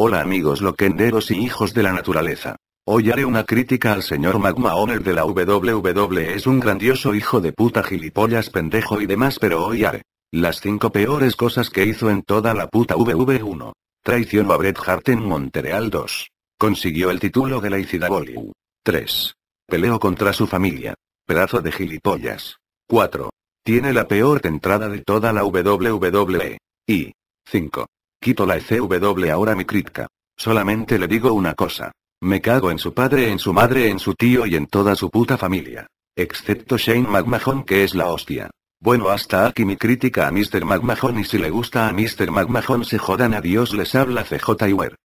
Hola amigos loquenderos y hijos de la naturaleza. Hoy haré una crítica al señor Magma Owner de la WWE es un grandioso hijo de puta gilipollas pendejo y demás pero hoy haré las 5 peores cosas que hizo en toda la puta WWE. 1 Traicionó a Bret Hart en Montreal 2. Consiguió el título de la Bollywood. 3. Peleó contra su familia. Pedazo de gilipollas. 4. Tiene la peor entrada de toda la WWE. Y 5. Quito la ECW ahora mi crítica. Solamente le digo una cosa. Me cago en su padre, en su madre, en su tío y en toda su puta familia. Excepto Shane McMahon que es la hostia. Bueno hasta aquí mi crítica a Mr. McMahon y si le gusta a Mr. McMahon se jodan a Dios les habla CJ